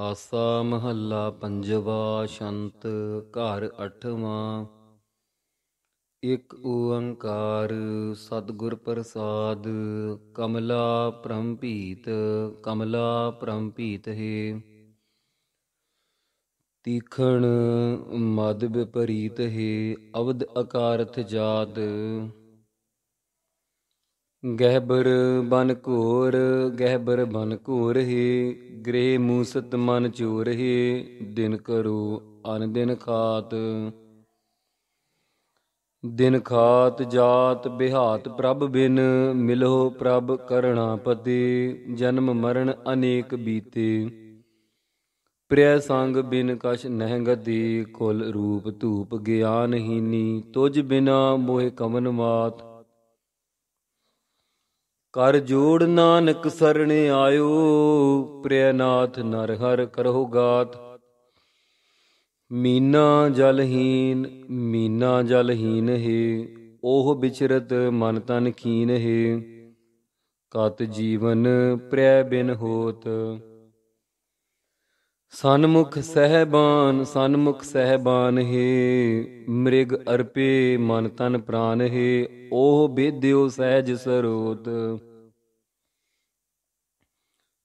ਆਸਾ ਮਹੱਲਾ ਪੰਜਵਾ ਸ਼ੰਤ ਘਰ ਅਠਵਾਂ ਇਕ ਓੰਕਾਰ ਸਤਗੁਰ ਪ੍ਰਸਾਦ ਕਮਲਾ ਪ੍ਰੰਪੀਤ ਕਮਲਾ ਪ੍ਰੰਪੀਤ ਹੈ ਤੀਖਣ ਮਦ ਵਿਪਰੀਤ ਹੈ ਅਵਦ ਅਕਾਰਥ ਜਾਤ ਗਹਿਬਰ ਬਨ ਘੋਰ ਗਹਿਬਰ ਬਨ ਘੋਰ ਹੀ ਗ੍ਰਹਿ ਮੂਸਤ ਮਨ ਚੋਰ ਹੀ ਦਿਨ ਕਰੋ ਅਨ ਦਿਨ ਖਾਤ ਦਿਨ ਖਾਤ ਜਾਤ ਬਿਹਾਤ ਪ੍ਰਭ ਬਿਨ ਮਿਲੋ ਪ੍ਰਭ ਕਰਣਾ ਪਤੀ ਜਨਮ ਮਰਨ ਅਨੇਕ ਬੀਤੇ ਪ੍ਰਿਯ ਸੰਗ ਬਿਨ ਕਛ ਨਹਿ ਗਦੀ ਕੁਲ ਰੂਪ ਧੂਪ ਗਿਆਨਹੀਨੀ ਤੁਜ ਬਿਨਾ ਮੋਹ ਕਮਨ ਮਾਤ ਕਰ ਜੋੜ ਨਾਨਕ ਸਰਣ ਆਇਓ ਪ੍ਰਿਆਨਾਥ ਨਰ ਹਰ ਕਰਹੁ ਗਾਤ ਮੀਨਾ ਜਲਹੀਨ ਮੀਨਾ ਜਲਹੀਨ ਹੈ ਉਹ ਵਿਚਰਤ ਮਨ ਤਨ ਕੀਨ ਹੈ ਕਤ ਜੀਵਨ ਪ੍ਰਿਯ ਬਿਨ ਹੋਤ ਸਨਮੁਖ ਸਹਿਬਾਨ ਸਨਮੁਖ ਸਹਿਬਾਨ ਹੈ ਮ੍ਰਿਗ ਅਰਪੇ ਮਨ ਤਨ ਪ੍ਰਾਨ ਹੈ ਉਹ ਬੇਦਿਓ ਸਹਿਜ ਸਰੋਤ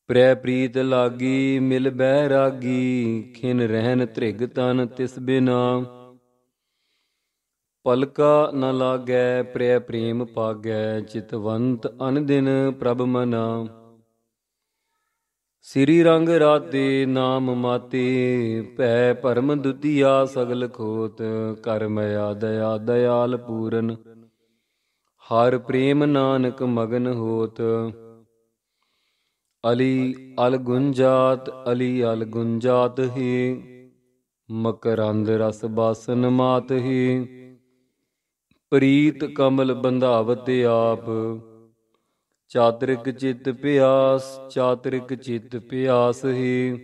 ਪ੍ਰੇ ਪ੍ਰੀਤ ਲਾਗੀ ਮਿਲ ਬਹਿ ਰਾਗੀ ਖਿਨ ਰਹਿਨ ਤ੍ਰਿਗ ਤਨ ਤਿਸ ਬਿਨਾ ਪਲਕਾ ਨ ਲਾਗੈ ਪ੍ਰੇ ਪ੍ਰੇਮ ਪਾਗੈ ਚਿਤਵੰਤ ਅਨ ਦਿਨ ਪ੍ਰਭ ਮਨਾ ਸ੍ਰੀ ਰੰਗ ਰਾਤੇ ਨਾਮ ਮਾਤੇ ਭੈ ਪਰਮ ਦੁਤੀਆ ਸਗਲ ਖੋਤ ਕਰਮ ਦਇਆ ਦਇਆਲ ਪੂਰਨ ਹਰ ਪ੍ਰੇਮ ਨਾਨਕ ਮਗਨ ਹੋਤ ਅਲੀ ਅਲ ਗੁੰਜਾਤ ਅਲੀ ਅਲ ਗੁੰਜਾਤ ਹੀ ਮਕਰੰਦ ਰਸ ਬਾਸਨ ਮਾਤ ਹੀ ਪ੍ਰੀਤ ਕਮਲ ਬੰਧਾਵਤ ਆਪ ਚਾਤਰਿਕ ਚਿਤ ਪਿਆਸ ਚਾਤਰਿਕ ਚਿਤ ਪਿਆਸ ਹੀ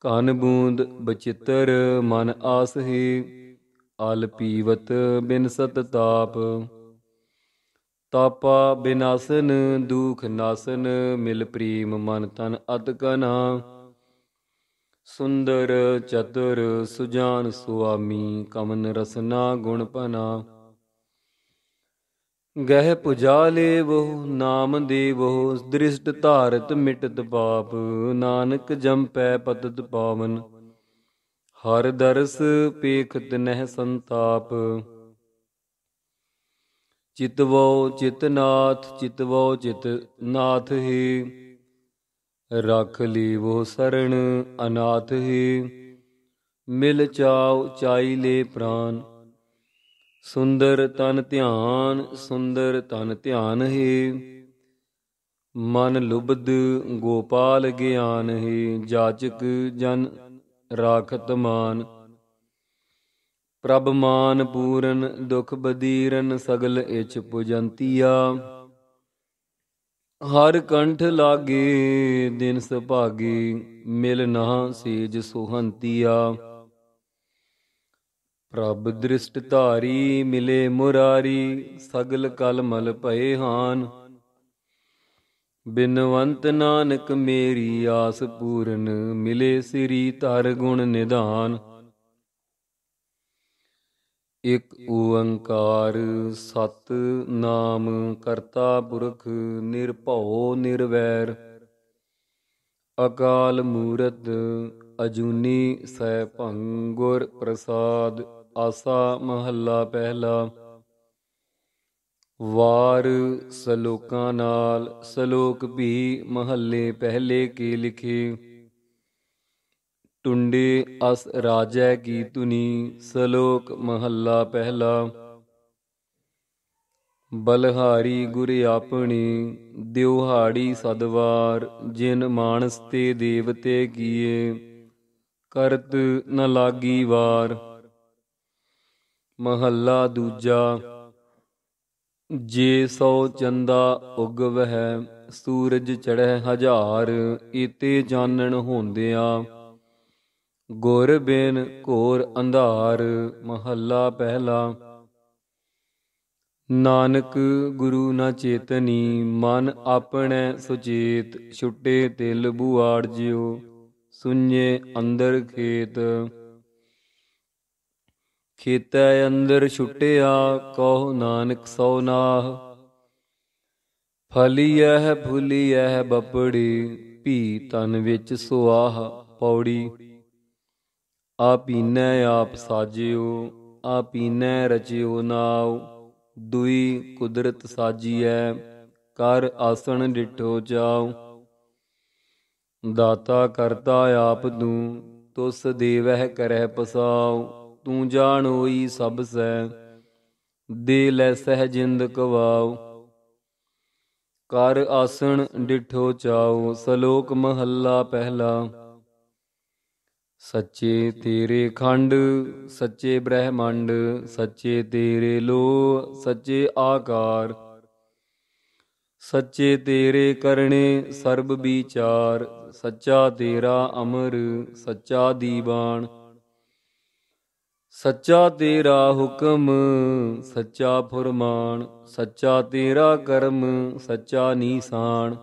ਕਨ ਬੂੰਦ ਬਚਿੱਤਰ ਮਨ ਆਸ ਹੀ ਅਲ ਪੀਵਤ ਬਿਨ ਸਤ ਤਾਪ ਤਾਪਾ ਬਿਨਾਸਨ ਦੁਖ ਨਾਸਨ ਮਿਲ ਪ੍ਰੀਮ ਮਨ ਤਨ ਅਤ ਕਨਾ ਸੁੰਦਰ ਚਤੁਰ ਸੁਜਾਨ ਸੁਆਮੀ ਕਮਨ ਰਸਨਾ ਗੁਣ ਪਨਾ ਗਹਿ ਪੁਜਾ ਲੇਵਹੁ ਨਾਮ ਦੇਵੋ ਦ੍ਰਿਸ਼ਟ ਧਾਰਤ ਮਿਟਤ ਪਾਪ ਨਾਨਕ ਜੰਪੈ ਪਤਤ ਪਾਵਨ ਹਰ ਦਰਸ ਪੇਖਤ ਨਹਿ ਸੰਤਾਪ ਚਿਤਵੋ ਚਿਤਨਾਥ ਚਿਤਵੋ ਚਿਤਨਾਥ ਹੀ ਰਖ ਲੀਵੋ ਸਰਣ ਅਨਾਥ ਹੀ ਮਿਲ ਚਾਉ ਚਾਈ ਲੇ ਪ੍ਰਾਨ ਸੁੰਦਰ ਤਨ ਧਿਆਨ ਸੁੰਦਰ ਤਨ ਧਿਆਨ ਹੈ ਮਨ ਲੁਬਦ ਗੋਪਾਲ ਗਿਆਨ ਹੈ ਜਾਚਕ ਜਨ ਰਾਖਤ ਮਾਨ ਪ੍ਰਭ ਮਾਨ ਪੂਰਨ ਦੁਖ ਬਦੀਰਨ ਸਗਲ ਇਚ ਪੁਜੰਤੀਆ ਹਰ ਕੰਠ ਲਾਗੇ ਦਿਨ ਸੁਭਾਗੀ ਮਿਲ ਨਾ ਸੇਜ ਸੋਹੰਤੀਆ ਪ੍ਰਭ ਦ੍ਰਿਸ਼ਟ ਧਾਰੀ ਮਿਲੇ ਮੁਰਾਰੀ ਸਗਲ ਕਲ ਮਲ ਭਏ ਹਾਨ ਬਿਨਵੰਤ ਨਾਨਕ ਮੇਰੀ ਆਸ ਪੂਰਨ ਮਿਲੇ ਸ੍ਰੀ ਤਰ ਗੁਣ ਨਿਧਾਨ ਇਕ ਓੰਕਾਰ ਸਤ ਨਾਮ ਕਰਤਾ ਪੁਰਖ ਨਿਰਭਉ ਨਿਰਵੈਰ ਅਕਾਲ ਮੂਰਤ ਅਜੂਨੀ ਸੈ ਭੰਗੁਰ ਪ੍ਰਸਾਦ ਆਸਾ ਮਹੱਲਾ ਪਹਿਲਾ ਵਾਰ ਸਲੋਕਾਂ ਨਾਲ ਸਲੋਕ ਵੀ ਮਹੱਲੇ ਪਹਿਲੇ ਕੀ ਲਿਖੇ ਟੁੰਡੇ ਅਸ ਰਾਜੈ ਕੀ ਤੁਨੀ ਸਲੋਕ ਮਹੱਲਾ ਪਹਿਲਾ ਬਲਹਾਰੀ ਗੁਰ ਆਪਣੀ ਦਿਉਹਾੜੀ ਸਦਵਾਰ ਜਿਨ ਮਾਨਸ ਤੇ ਦੇਵਤੇ ਕੀਏ ਕਰਤ ਨ ਲਾਗੀ ਵਾਰ ਮਹੱਲਾ ਦੂਜਾ ਜੇ ਸੋ ਚੰਦਾ ਉਗਵਹਿ ਸੂਰਜ ਚੜ੍ਹੈ ਹਜ਼ਾਰ ਇਤੇ ਜਾਣਨ ਹੁੰਦਿਆ ਗੁਰ ਬਿਨ ਘੋਰ ਅੰਧਾਰ ਮਹੱਲਾ ਪਹਿਲਾ ਨਾਨਕ ਗੁਰੂ ਨਾ ਚੇਤਨੀ ਮਨ ਆਪਣੇ ਸੁਚੇਤ ਛੁੱਟੇ ਤਿਲ ਬੁਆੜ ਜਿਉ ਸੁਣੇ ਅੰਦਰ ਖੇਤ ਖੇਤੈ ਅੰਦਰ ਛੁਟਿਆ ਕਉ ਨਾਨਕ ਸੋ ਨਾਹ ਫਲੀਐ ਭੁਲੀਐ ਬਪੜੀ ਭੀ ਤਨ ਵਿੱਚ ਸੁਆਹ ਪੌੜੀ ਆਪੀਨੈ ਆਪ ਸਾਜਿਓ ਆਪੀਨੈ ਰਚਿਓ ਨਾਉ ਦੁਈ ਕੁਦਰਤ ਸਾਜੀਐ ਕਰ ਆਸਣ ਡਿਠੋ ਜਾਉ ਦਾਤਾ ਕਰਤਾ ਆਪ ਦੂ ਤੁਸ ਦੇਵਹਿ ਕਰਹਿ ਪਸਾਉ ਤੂੰ ਜਾਣੋਈ ਸਭ ਸੈ ਦੇ ਲੈ ਸਹਿਜਿੰਦ ਕਵਾਉ ਕਰ ਆਸਣ ਡਿਠੋ ਚਾਉ ਸਲੋਕ ਮਹੱਲਾ ਪਹਿਲਾ ਸੱਚੇ ਤੇਰੇ ਖੰਡ ਸੱਚੇ ਬ੍ਰਹਮੰਡ ਸੱਚੇ ਤੇਰੇ ਲੋ ਸੱਚੇ ਆਕਾਰ ਸੱਚੇ ਤੇਰੇ ਕਰਨੇ ਸਰਬ ਵਿਚਾਰ ਸੱਚਾ ਤੇਰਾ ਅਮਰ ਸੱਚਾ ਦੀਵਾਨ ਸੱਚਾ ਤੇਰਾ ਹੁਕਮ ਸੱਚਾ ਫੁਰਮਾਨ ਸੱਚਾ ਤੇਰਾ ਕਰਮ ਸੱਚਾ ਨੀਸਾਨ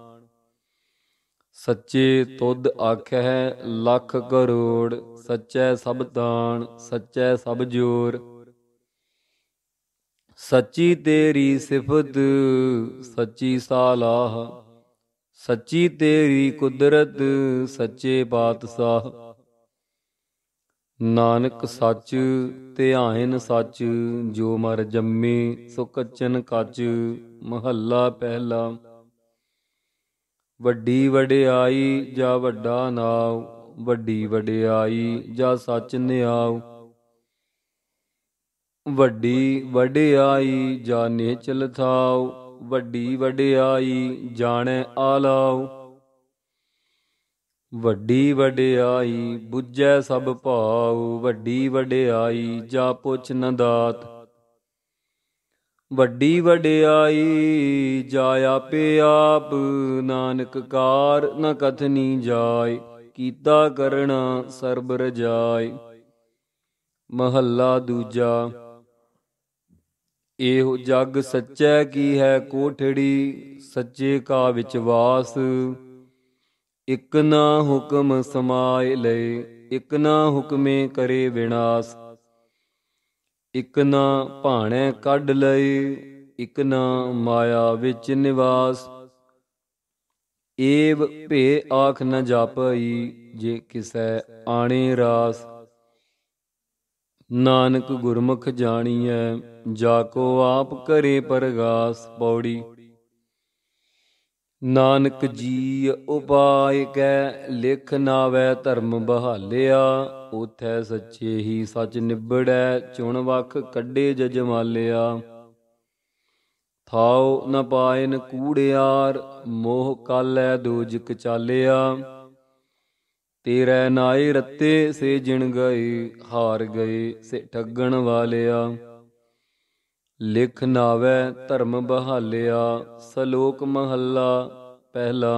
ਸੱਚੇ ਤੁਧ ਆਖੈ ਲੱਖ ਕਰੋੜ ਸੱਚੈ ਸਭ ਦਾਨ ਸੱਚੈ ਸਭ ਜੋਰ ਸੱਚੀ ਤੇਰੀ ਸਿਫਤ ਸੱਚੀ ਸਾਲਾਹ ਸੱਚੀ ਤੇਰੀ ਕੁਦਰਤ ਸੱਚੇ ਬਾਦਸ਼ਾਹ ਨਾਨਕ ਸੱਚ ਧਿਆਨ ਸੱਚ ਜੋ ਮਰ ਜੰਮੇ ਸੋ ਕਚਨ ਕੱਚ ਮਹੱਲਾ ਪਹਿਲਾ ਵੱਡੀ ਵਡਿਆਈ ਜਾਂ ਵੱਡਾ ਨਾਉ ਵੱਡੀ ਵਡਿਆਈ ਜਾਂ ਸੱਚ ਨਿਆਉ ਵੱਡੀ ਵਡਿਆਈ ਜਾਂ ਨਿਹਚਲ ਵੱਡੀ ਵਡਿਆਈ ਜਾਣੇ ਆਲਾਉ ਵੱਡੀ ਵਡਿਆਈ ਬੁੱਝੈ ਸਭ ਭਾਉ ਵੱਡੀ ਵਡਿਆਈ ਜਾ ਪੁੱਛ ਨ ਦਾਤ ਵੱਡੀ ਵਡਿਆਈ ਜਾ ਆਪੇ ਆਪ ਨਾਨਕ ਕਾਰ ਨ ਕਥਨੀ ਜਾਏ ਕੀਤਾ ਕਰਣਾ ਸਰਬ ਰਜਾਇ ਮਹੱਲਾ ਦੂਜਾ ਇਹੋ ਜਗ ਸੱਚੈ ਕੀ ਹੈ ਕੋਠੜੀ ਸੱਚੇ ਕਾ ਵਿੱਚ ਵਾਸ ਇਕ ਨਾ ਹੁਕਮ ਸਮਾਇ ਲਏ ਇਕ ਨਾ ਹੁਕਮੇ ਕਰੇ ਵਿਨਾਸ਼ ਇਕ ਨਾ ਭਾਣੇ ਕੱਢ ਲਏ ਇਕ ਨਾ ਮਾਇਆ ਵਿੱਚ ਨਿਵਾਸ ਏਵ ਭੇ ਆਖ ਨ ਜਾਪਈ ਜੇ ਕਿਸੈ ਆਣੇ ਰਾਸ ਨਾਨਕ ਗੁਰਮੁਖ ਜਾਣੀਐ ਜਾ ਕੋ ਆਪ ਕਰੇ ਪਰਗਾਸ ਪੌੜੀ ਨਾਨਕ ਜੀ ਉਪਾਇ ਕੈ ਲਿਖ ਨਾਵੇ ਧਰਮ ਬਹਾਲਿਆ ਉਥੈ ਸੱਚੇ ਹੀ ਸਚ ਨਿਬੜੈ ਚੁਣ ਵਖ ਕੱਢੇ ਜਜਮਾਲਿਆ ਥਾਉ ਨ ਪਾਇਨ ਕੂੜਿਆਰ ਮੋਹ ਕਾਲੈ ਦੂਜਕ ਚਾਲਿਆ ਤੇਰੇ ਨਾਏ ਰੱਤੇ ਸੇ ਜਿਣ ਗਏ ਹਾਰ ਗਏ ਸੇ ਠੱਗਣ ਵਾਲਿਆ ਲਿਖ ਨਾਵੇ ਧਰਮ ਬਹਾਲਿਆ ਸਲੋਕ ਮਹੱਲਾ ਪਹਿਲਾ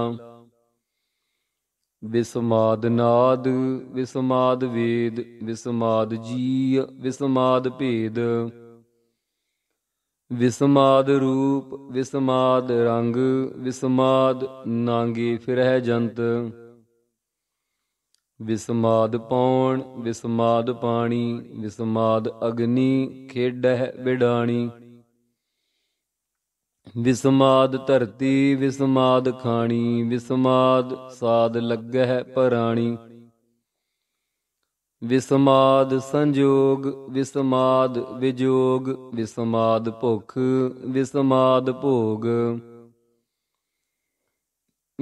ਵਿਸਮਾਦ ਨਾਦ ਵਿਸਮਾਦ ਵੇਦ ਵਿਸਮਾਦ ਜੀ ਵਿਸਮਾਦ ਭੇਦ ਵਿਸਮਾਦ ਰੂਪ ਵਿਸਮਾਦ ਰੰਗ ਵਿਸਮਾਦ ਨਾਂਗੇ ਫਿਰਹਿ ਜੰਤ ਵਿਸਮਾਦ ਪਾਉਣ ਵਿਸਮਾਦ ਪਾਣੀ ਵਿਸਮਾਦ ਅਗਨੀ ਖੇਡਹਿ ਬਿਡਾਣੀ ਵਿਸਮਾਦ ਧਰਤੀ ਵਿਸਮਾਦ ਖਾਣੀ ਵਿਸਮਾਦ ਸਾਦ ਲੱਗਹਿ ਪਰਾਣੀ ਵਿਸਮਾਦ ਸੰਜੋਗ ਵਿਸਮਾਦ ਵਿਜੋਗ ਵਿਸਮਾਦ ਭੁਖ ਵਿਸਮਾਦ ਭੋਗ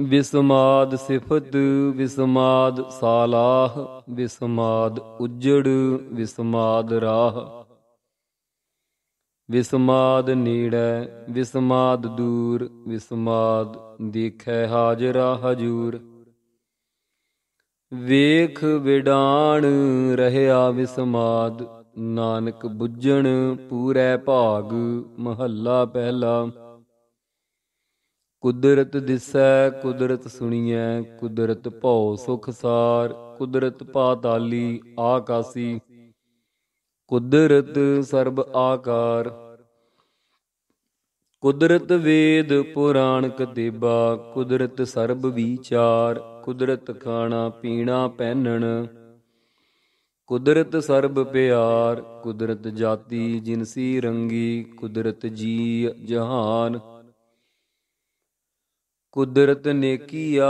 ਵਿਸਮਾਦ ਸਿਫਤ ਵਿਸਮਾਦ ਸਾਲਾਹ ਵਿਸਮਾਦ ਉਜੜ ਵਿਸਮਾਦ ਰਾਹ ਵਿਸਮਾਦ ਨੀੜੈ ਵਿਸਮਾਦ ਦੂਰ ਵਿਸਮਾਦ ਦੇਖੈ ਹਾਜ਼ਰਾ ਹਜੂਰ ਵੇਖ ਵਿਡਾਣ ਰਹਿਆ ਵਿਸਮਾਦ ਨਾਨਕ ਬੁੱਝਣ ਪੂਰੇ ਭਾਗ ਮਹੱਲਾ ਪਹਿਲਾ ਕੁਦਰਤ ਦਿਸੈ ਕੁਦਰਤ ਸੁਣੀਐ ਕੁਦਰਤ ਭਉ ਸੁਖ ਸਾਰ ਕੁਦਰਤ ਪਾਤਾਲੀ ਆਕਾਸੀ ਕੁਦਰਤ ਸਰਬ ਆਕਾਰ ਕੁਦਰਤ ਵੇਦ ਪੁਰਾਣ ਕਤੇਬਾ ਕੁਦਰਤ ਸਰਬ ਵਿਚਾਰ ਕੁਦਰਤ ਖਾਣਾ ਪੀਣਾ ਪਹਿਨਣ ਕੁਦਰਤ ਸਰਬ ਪਿਆਰ ਕੁਦਰਤ ਜਾਤੀ ਜਿਨਸੀ ਰੰਗੀ ਕੁਦਰਤ ਜੀ ਜਹਾਨ ਕੁਦਰਤ ਨੇਕੀਆ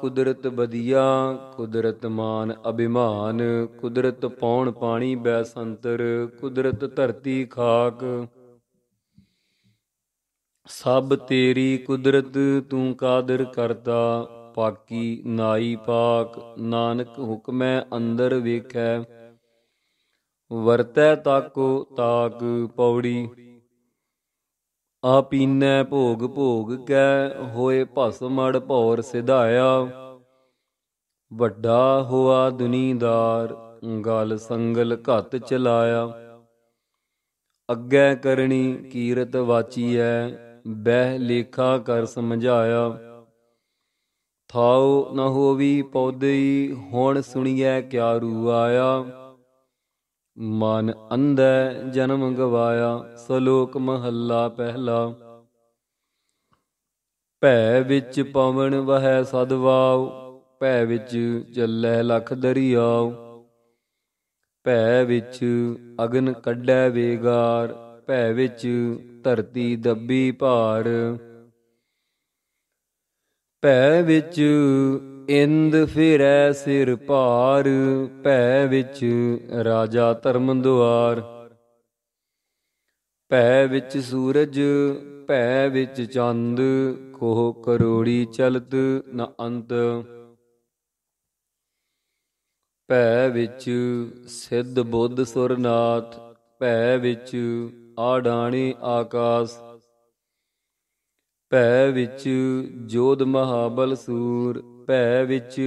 ਕੁਦਰਤ ਬਦੀਆ ਕੁਦਰਤ ਮਾਨ ਅਭਿਮਾਨ ਕੁਦਰਤ ਪੌਣ ਪਾਣੀ ਬੈਸੰਤਰ ਕੁਦਰਤ ਧਰਤੀ ਖਾਕ ਸਭ ਤੇਰੀ ਕੁਦਰਤ ਤੂੰ ਕਾਦਰ ਕਰਤਾ ਪਾਕੀ ਨਾਈ ਪਾਕ ਨਾਨਕ ਹੁਕਮੈ ਅੰਦਰ ਵੇਖੈ ਵਰਤੈ ਤਾਕੋ ਤਾਕ ਪੌੜੀ ਆਪੀਨੈ ਭੋਗ ਭੋਗ ਕੈ ਹੋਏ ਭਸਮੜ ਭੌਰ ਸਿਧਾਇਆ ਵੱਡਾ ਹੋਆ ਦੁਨੀਦਾਰ ਗਲ ਸੰਗਲ ਘਤ ਚਲਾਇਆ ਅੱਗੇ ਕਰਨੀ ਕੀਰਤ ਵਾਚੀ ਐ ਬਹਿ ਲੇਖਾ ਕਰ ਸਮਝਾਇਆ ਥਾਉ ਨ ਹੋਵੀ ਪੌਦੇ ਹੁਣ ਸੁਣੀਐ ਕਿਆ ਰੂ ਆਇਆ ਮਨ ਅੰਧੈ ਜਨਮ ਗਵਾਇਆ ਸਲੋਕ ਮਹੱਲਾ ਪਹਿਲਾ ਭੈ ਵਿੱਚ ਪਵਨ ਵਹੈ ਸਦਵਾਉ ਭੈ ਵਿੱਚ ਚੱਲੈ ਲਖ ਦਰਿਆਉ ਭੈ ਵਿੱਚ ਅਗਨ ਕੱਢੈ ਵੇਗਾਰ ਭੈ ਵਿੱਚ ਧਰਤੀ ਦੱਬੀ ਭਾਰ ਭੈ ਵਿੱਚ ਇੰਦ ਫਿਰੈ ਸਿਰ ਭਾਰ ਭੈ ਵਿੱਚ ਰਾਜਾ ਧਰਮ ਦੁਆਰ ਭੈ ਵਿੱਚ ਸੂਰਜ ਭੈ ਵਿੱਚ ਚੰਦ ਕੋਹ ਕਰੋੜੀ ਚਲਤ ਨ ਅੰਤ ਭੈ ਵਿੱਚ ਸਿੱਧ ਬੁੱਧ ਸੁਰਨਾਥ ਭੈ ਵਿੱਚ ਆਡਾਣੀ ਆਕਾਸ਼ ਭੈ ਵਿੱਚ ਜੋਧ ਮਹਾਬਲ ਸੂਰ ਭੈ ਵਿੱਚ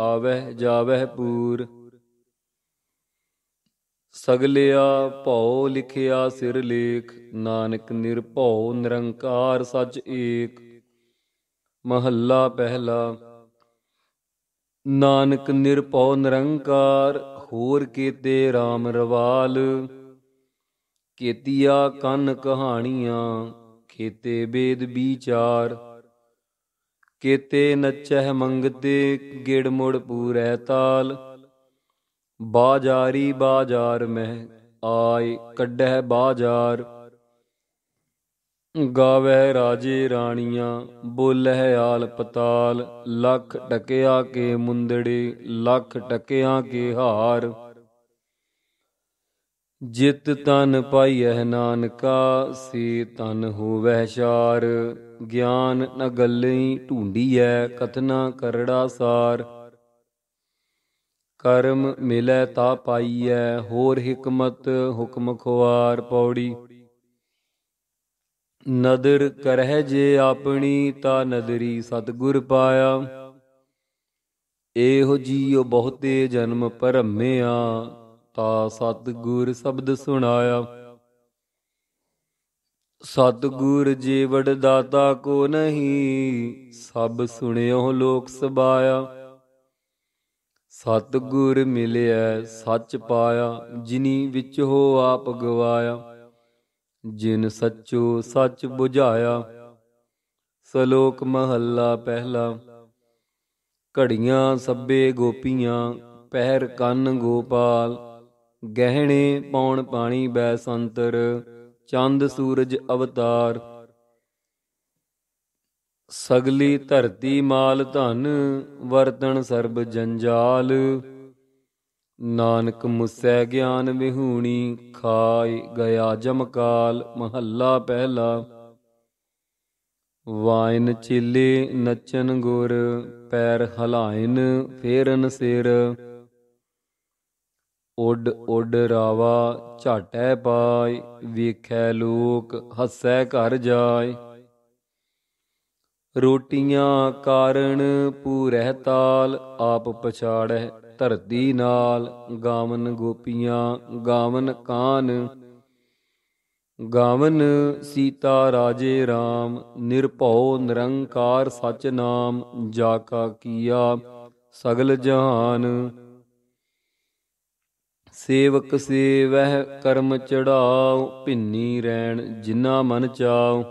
ਆਵਹਿ ਜਾਵਹਿ ਪੂਰ ਸਗਲਿਆ ਭਉ ਲਿਖਿਆ ਸਿਰ ਲੇਖ ਨਾਨਕ ਨਿਰਭਉ ਨਿਰੰਕਾਰ ਸਚ ਏਕ ਮਹੱਲਾ ਪਹਿਲਾ ਨਾਨਕ ਨਿਰਭਉ ਨਿਰੰਕਾਰ ਹੋਰ ਕੀਤੇ RAM ਰਵਾਲ ਕੀਤੀਆ ਕੰਨ ਕਹਾਣੀਆਂ ਖੇਤੇ ਬੇਦ ਵਿਚਾਰ ਕੇਤੇ ਨਚਹਿ ਮੰਗਤੇ ਗਿੜ ਮੁੜ ਪੂਰੈ ਤਾਲ ਬਾਜ਼ਾਰੀ ਬਾਜ਼ਾਰ ਮਹਿ ਆਏ ਕੱਢਹਿ ਬਾਜ਼ਾਰ ਗਾਵੇ ਰਾਜੇ ਰਾਣੀਆਂ ਬੋਲਹਿ ਆਲ ਪਤਾਲ ਲੱਖ ਟਕਿਆ ਕੇ ਮੁੰਦੜੇ ਲੱਖ ਟਕਿਆ ਕੇ ਹਾਰ ਜਿਤ ਤਨ ਪਾਈਐ ਨਾਨਕਾ ਸੇ ਤਨ ਹੋਵੈ ਸ਼ਾਰ ਗਿਆਨ ਨ ਗੱਲੇ ਢੂੰਡੀ ਐ ਕਤਨਾ ਕਰੜਾ ਸਾਰ ਕਰਮ ਮਿਲੈ ਤਾ ਪਾਈਐ ਹੋਰ ਹਕਮਤ ਹੁਕਮ ਖੁਆਰ ਪੌੜੀ ਨਦਰ ਕਰਹਿ ਜੇ ਆਪਣੀ ਤਾ ਨਦਰੀ ਸਤਗੁਰ ਪਾਇਆ ਇਹੋ ਜੀਉ ਬਹੁਤੇ ਜਨਮ ਪਰਮਿਆ ਤਾ ਸਤਗੁਰ ਸ਼ਬਦ ਸੁਣਾਇਆ ਸਤਗੁਰ ਜੀਵੜ ਦਾਤਾ ਕੋ ਨਹੀਂ ਸਭ ਸੁਣਿਓ ਲੋਕ ਸਬਾਇਆ ਸਤਗੁਰ ਮਿਲਿਆ ਸੱਚ ਪਾਇਆ ਜਿਨੀ ਵਿੱਚ ਹੋ ਆਪ ਗਵਾਇਆ ਜਿਨ ਸੱਚੋ ਸੱਚ 부ਝਾਇਆ ਸਲੋਕ ਮਹੱਲਾ ਪਹਿਲਾ ਘੜੀਆਂ ਸੱਬੇ ਗੋਪੀਆਂ ਪਹਿਰ ਕੰਨ ਗੋਪਾਲ ਗਹਿਣੇ ਪੌਣ ਪਾਣੀ ਬੈ ਸੰਤਰ ਚੰਦ ਸੂਰਜ ਅਵਤਾਰ ਸਗਲੀ ਧਰਤੀ ਮਾਲ ਧਨ ਵਰਤਨ ਸਰਬ ਜੰਜਾਲ ਨਾਨਕ ਮੁਸੈ ਗਿਆਨ ਵਿਹੂਣੀ ਖਾਇ ਗਿਆ ਜਮਕਾਲ ਮਹੱਲਾ ਪਹਿਲਾ ਵਾਇਨ ਚਿਲੇ ਨਚਨ ਗੁਰ ਪੈਰ ਹਲਾਇਨ ਫੇਰਨ ਸਿਰ ਉੱਡ ਉੱਡ ਰਾਵਾ ਝਾਟੈ ਪਾਇ ਵੇਖੈ ਲੋਕ ਹੱਸੈ ਘਰ ਜਾਏ ਰੋਟੀਆਂ ਕਾਰਣ ਪੂਰਹਿ ਤਾਲ ਆਪ ਪਛਾੜੈ ਧਰਤੀ ਨਾਲ ਗਾਵਨ ਗੋਪੀਆਂ ਗਾਵਨ ਕਾਨ ਗਾਵਨ ਸੀਤਾ ਰਾਜੇ RAM ਨਿਰਭਉ ਨਿਰੰਕਾਰ ਸਚ ਨਾਮ ਜਾ ਕਾ ਕੀਆ ਸਗਲ ਜਹਾਨ ਸੇਵਕ ਸੇਵਹਿ ਕਰਮ ਚੜਾਉ ਭਿੰਨੀ ਰੈਣ ਜਿਨਾ ਮਨ ਚਾਉ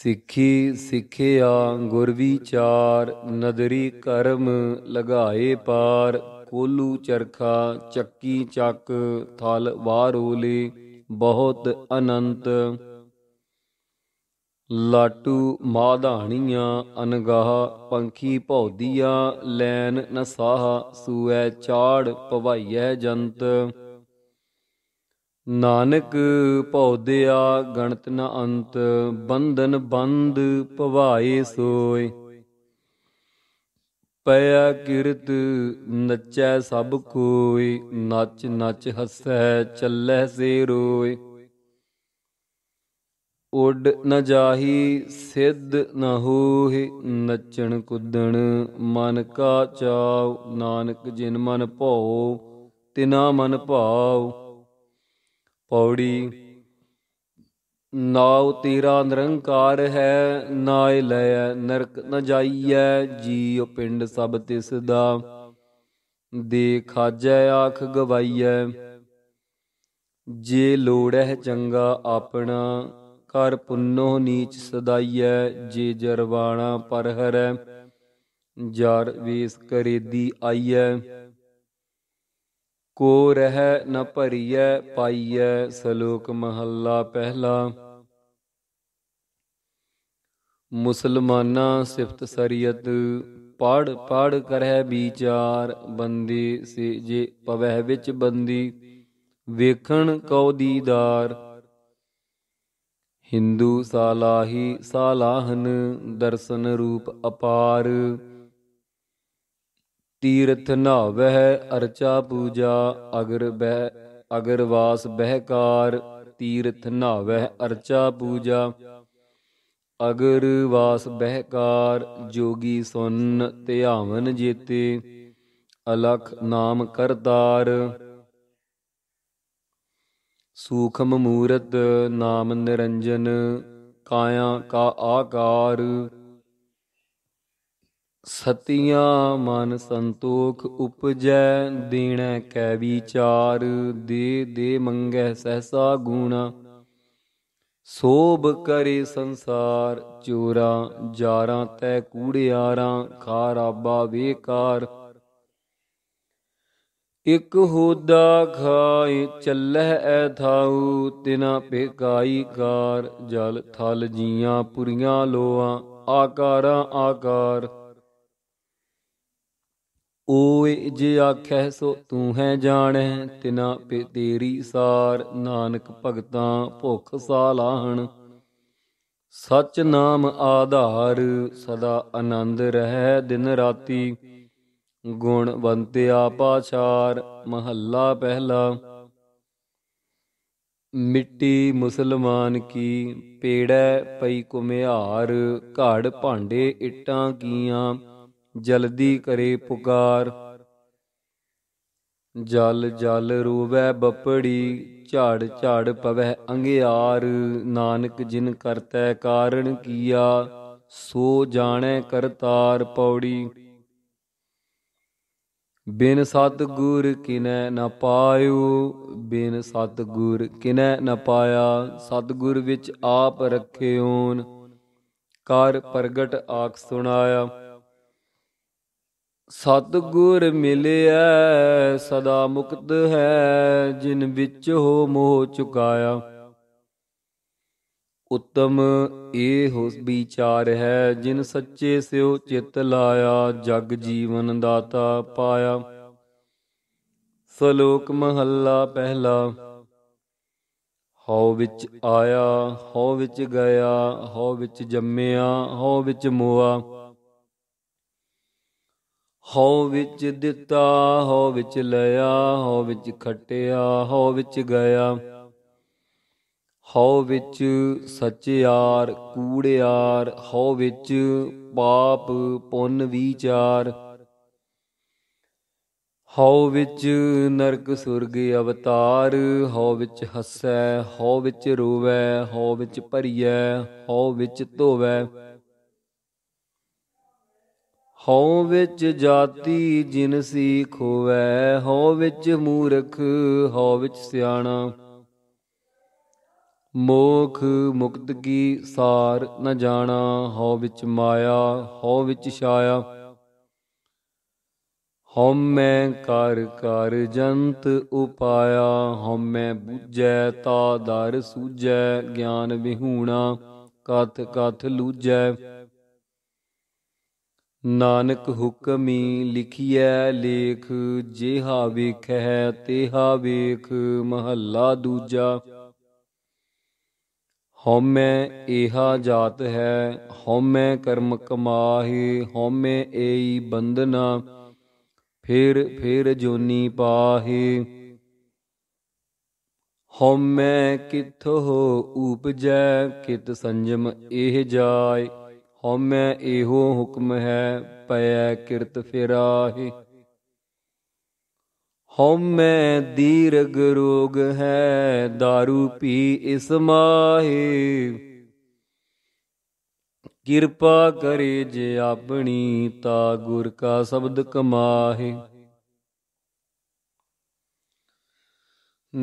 ਸਿੱਖੀ ਸਿੱਖਿਆ ਗੁਰ ਵਿਚਾਰ ਨਦਰੀ ਕਰਮ ਲਗਾਏ ਪਾਰ ਕੋਲੂ ਚਰਖਾ ਚੱਕੀ ਚੱਕ ਥਲ ਵਾਰੋਲੇ ਬਹੁਤ ਅਨੰਤ ਲਾਟੂ ਮਾਧਾਣੀਆਂ ਅਨਗਾਹ ਪੰਖੀ ਭੌਦੀਆਂ ਲੈਨ ਨਸਾਹ ਸੂਐ ਚਾੜ ਪਵਾਈਐ ਜੰਤ ਨਾਨਕ ਭੌਦਿਆ ਗਣਤ ਨ ਅੰਤ ਬੰਧਨ ਬੰਦ ਪਵਾਏ ਸੋਏ ਪਇਆ ਕਿਰਤ ਨੱਚੈ ਸਭ ਕੋਈ ਨੱਚ ਨੱਚ ਹੱਸੈ ਚੱਲੈ ਸੇ ਰੋਏ ਉਡ ਨ ਜਾਹੀ ਸਿੱਧ ਨ ਹੋਹੇ ਨੱਚਣ ਕੁੱਦਣ ਮਨ ਕਾ ਚਾਉ ਨਾਨਕ ਜਿਨ ਮਨ ਭਉ ਤਿਨਾ ਮਨ ਭਾਉ ਪੌੜੀ ਨਾਉ ਤੇਰਾ ਨਿਰੰਕਾਰ ਹੈ ਨਾਇ ਲੈ ਨਰਕ ਨ ਜਾਈਐ ਜੀਉ ਪਿੰਡ ਸਭ ਤਿਸ ਦਾ ਦੇ ਖਾਜੈ ਆਖ ਗਵਾਈਐ ਜੇ ਲੋੜਹਿ ਚੰਗਾ ਆਪਣਾ ਕਰ ਪੁੰਨੋ ਨੀਚ ਸਦਾਈਐ ਜੇ ਜਰਵਾਣਾ ਪਰ ਹਰੈ ਜਰ ਵੇਸ ਕਰੇਦੀ ਆਈਐ ਕੋ ਰਹਿ ਨ ਭਰੀਐ ਪਾਈਐ ਸਲੋਕ ਮਹੱਲਾ ਪਹਿਲਾ ਮੁਸਲਮਾਨਾ ਸਿਫਤ ਸਰੀਅਤ ਪੜ ਪੜ ਕਰਹਿ ਵਿਚਾਰ ਬੰਦੀ ਸੇ ਜੇ ਪਵਹਿ ਵਿੱਚ ਬੰਦੀ ਵੇਖਣ ਕਉ ਦੀਦਾਰ ਹਿੰਦੂ ਸਾਲਾਹੀ ਸਾਲਾਹਨ ਦਰਸ਼ਨ ਰੂਪ ਅਪਾਰ ਤੀਰਥ ਨਾਵਹਿ ਅਰਚਾ ਪੂਜਾ ਅਗਰ ਬਹਿ ਅਗਰ ਵਾਸ ਬਹਿਕਾਰ ਤੀਰਥ ਨਾਵਹਿ ਅਰਚਾ ਪੂਜਾ ਅਗਰ ਵਾਸ ਬਹਿਕਾਰ ਜੋਗੀ ਸੁਨ ਧਿਆਵਨ ਜੀਤੇ ਅਲਖ ਨਾਮ ਕਰਤਾਰ ਸੂਖਮ ਮੂਰਤ ਨਾਮ ਨਿਰੰਜਨ ਕਾਇਆ ਕਾ ਆਕਾਰ ਸਤੀਆਂ ਮਨ ਸੰਤੋਖ ਉਪਜੈ ਦੀਣੈ ਕੈ ਵਿਚਾਰ ਦੇ ਦੇ ਮੰਗੈ ਸਹਸਾ ਗੂਣਾ ਸੋਭ ਕਰੇ ਸੰਸਾਰ ਚੋਰਾ ਜਾਰਾਂ ਤੈ ਕੂੜਿਆਰਾਂ ਖਾਰਾਬਾ ਵੇਕਾਰ ਇਕ ਹੋਦਾ ਖਾਏ ਚੱਲਹਿ ਐ ਥਾਉ ਤਿਨਾ ਪੇਕਾਈ ਕਾਰ ਜਲ ਥਲ ਜੀਆਂ ਪੁਰੀਆਂ ਲੋਆ ਆਕਾਰਾਂ ਆਕਾਰ ਓਏ ਜੇ ਆਖੈ ਸੋ ਤੂੰ ਹੈ ਜਾਣੈ ਤਿਨਾ ਪੇ ਤੇਰੀ ਸਾਰ ਨਾਨਕ ਭਗਤਾਂ ਭੁਖ ਸਾਲਾਹਣ ਸਚ ਨਾਮ ਆਧਾਰ ਸਦਾ ਆਨੰਦ ਰਹੈ ਦਿਨ ਰਾਤੀ ਗੁਣ ਬੰਤਿਆ ਪਾਚਾਰ ਮਹੱਲਾ ਪਹਿਲਾ ਮਿੱਟੀ ਮੁਸਲਮਾਨ ਕੀ ਪੇੜੈ ਪਈ ਕੁਮਿਹਾਰ ਘੜ ਭਾਂਡੇ ਇਟਾਂ ਕੀਆਂ ਜਲਦੀ ਕਰੇ ਪੁਕਾਰ ਜਲ ਜਲ ਰੂਵੈ ਬਪੜੀ ਝਾੜ ਝਾੜ ਪਵੈ ਅੰਗਿਆਰ ਨਾਨਕ ਜਿਨ ਕਰਤੈ ਕਾਰਣ ਕੀਆ ਸੋ ਜਾਣੈ ਕਰਤਾਰ ਪੌੜੀ ਬਿਨ ਸਤ ਗੁਰ ਕਿਨੈ ਨ ਪਾਇਓ ਬਿਨ ਸਤ ਗੁਰ ਕਿਨੈ ਨ ਪਾਇਆ ਸਤ ਗੁਰ ਵਿੱਚ ਆਪ ਰਖਿਓਨ ਕਰ ਪ੍ਰਗਟ ਆਖ ਸੁਣਾਇਆ ਸਤ ਗੁਰ ਮਿਲਿਆ ਸਦਾ ਮੁਕਤ ਹੈ ਜਿਨ ਵਿੱਚ ਹੋ ਮੋਹ ਚੁਕਾਇਆ ਉਤਮ ਇਹ ਹੋ ਵਿਚਾਰ ਹੈ ਜਿਨ ਸੱਚੇ ਸਿਓ ਚਿਤ ਲਾਇਆ ਜਗ ਜੀਵਨ ਦਾਤਾ ਪਾਇਆ ਸਲੋਕ ਮਹੱਲਾ ਪਹਿਲਾ ਹਉ ਵਿੱਚ ਆਇਆ ਹਉ ਵਿੱਚ ਗਿਆ ਹਉ ਵਿੱਚ ਜੰਮਿਆ ਹਉ ਵਿੱਚ ਮੋਆ ਹਉ ਵਿੱਚ ਦਿੱਤਾ ਹਉ ਵਿੱਚ ਲਿਆ ਹਉ ਵਿੱਚ ਖਟਿਆ ਹਉ ਵਿੱਚ ਗਿਆ ਹਉ ਵਿੱਚ ਸਚਿਆਰ ਕੂੜਿਆਰ ਹਉ ਵਿੱਚ ਪਾਪ ਪੁੰਨ ਵਿਚਾਰ ਹਉ ਵਿੱਚ ਨਰਕ ਸੁਰਗ ਅਵਤਾਰ ਹਉ ਵਿੱਚ ਹੱਸੈ ਹਉ ਵਿੱਚ ਰੋਵੈ ਹਉ ਵਿੱਚ ਭਰੀਐ ਹਉ ਵਿੱਚ ਧੋਵੈ ਹਉ ਵਿੱਚ ਜਾਤੀ ਜਿਨਸੀ ਖੋਵੈ ਹਉ ਵਿੱਚ ਮੂਰਖ ਹਉ ਵਿੱਚ ਸਿਆਣਾ ਮੋਖ ਮੁਕਤ ਕੀ ਸਾਰ ਨ ਜਾਣਾ ਹਉ ਵਿੱਚ ਮਾਇਆ ਹਉ ਵਿੱਚ ਛਾਇਆ ਹਉਮ ਮੈਂ ਕਰ ਕਰ ਜੰਤ ਉਪਾਇਆ ਹਉਮ ਮੈਂ ਬੁਝੈ ਤਾ ਦਰ ਸੂਝੈ ਗਿਆਨ ਵਿਹੂਣਾ ਕਥ ਕਥ ਲੂਝੈ ਨਾਨਕ ਹੁਕਮੀ ਲਿਖੀਐ ਲੇਖ ਜਿਹਾ ਵੇਖੈ ਤੇਹਾ ਵੇਖ ਮਹੱਲਾ ਦੂਜਾ ਹਉਮੈ ਇਹਾ ਜਾਤ ਹੈ ਹਉਮੈ ਕਰਮ ਕਮਾਹੀ ਹਉਮੈ ਏਈ ਬੰਦਨਾ ਫਿਰ ਫਿਰ ਜੋਨੀ ਪਾਹੀ ਹਉਮੈ ਕਿਥੋ ਉਪਜੈ ਕਿਤ ਸੰਜਮ ਇਹ ਜਾਏ ਹਉਮੈ ਇਹੋ ਹੁਕਮ ਹੈ ਪਇਐ ਕਿਰਤ ਫਿਰਾਹੀ ਹਉਮੈ ਦੀਰਗ ਰੋਗ ਹੈ दारू ਪੀ ਇਸ ਮਾਹੇ ਕਿਰਪਾ ਕਰੇ ਜੇ ਆਪਣੀ ਤਾ ਗੁਰ ਕਾ ਸ਼ਬਦ ਕਮਾਹੇ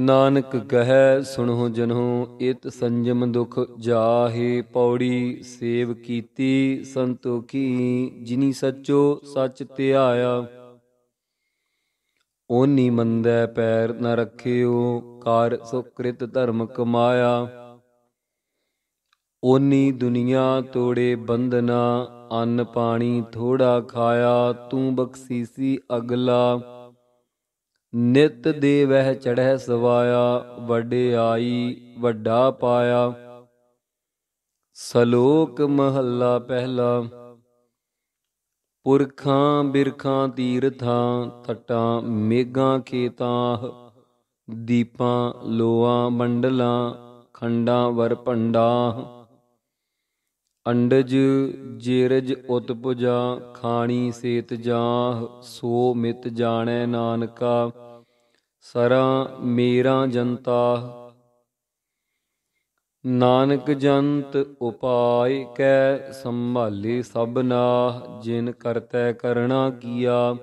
ਨਾਨਕ ਕਹੈ ਸੁਣੋ ਜਨੋ ਇਤ ਸੰਜਮ ਦੁਖ ਜਾਹੇ ਪੌੜੀ ਸੇਵ ਕੀਤੀ ਸੰਤੋਖੀ ਜਿਨੀ ਸੱਚੋ ਸੱਚ ਧਿਆਇਆ ਓਨੀ ਮੰਦੈ ਪੈਰ ਨ ਰੱਖਿਓ ਕਾਰ ਸੁਕ੍ਰਿਤ ਧਰਮ ਕਮਾਇਆ ਓਨੀ ਦੁਨੀਆ ਤੋੜੇ ਬੰਦਨਾ ਅੰਨ ਪਾਣੀ ਥੋੜਾ ਖਾਇਆ ਤੂੰ ਬਖਸੀਸੀ ਅਗਲਾ ਨਿਤ ਦੇ ਵਹਿ ਚੜਹਿ ਸਵਾਇਆ ਵੱਡੇ ਆਈ ਵੱਡਾ ਪਾਇਆ ਸਲੋਕ ਮਹੱਲਾ ਪਹਿਲਾ ਪੁਰਖਾਂ ਬਿਰਖਾਂ ਤੀਰਥਾਂ ਤਟਾਂ ਮੇਗਾਂ ਖੇਤਾਂ ਦੀਪਾਂ ਲੋਆਂ ਮੰਡਲਾਂ ਖੰਡਾਂ ਵਰਪੰਡਾਂ ਅੰਡਜ ਜੇਰਜ ਉਤਪੁਜਾ ਖਾਣੀ ਸੇਤ ਜਾਹ ਸੋ ਮਿਤ ਜਾਣੈ ਨਾਨਕਾ ਸਰਾ ਮੇਰਾ ਜਨਤਾ ਨਾਨਕ ਜੰਤ ਉਪਾਇ ਕੈ ਸੰਭਾਲੀ ਸਭਨਾ ਜਿਨ ਕਰਤੈ ਕਰਣਾ ਕੀਆ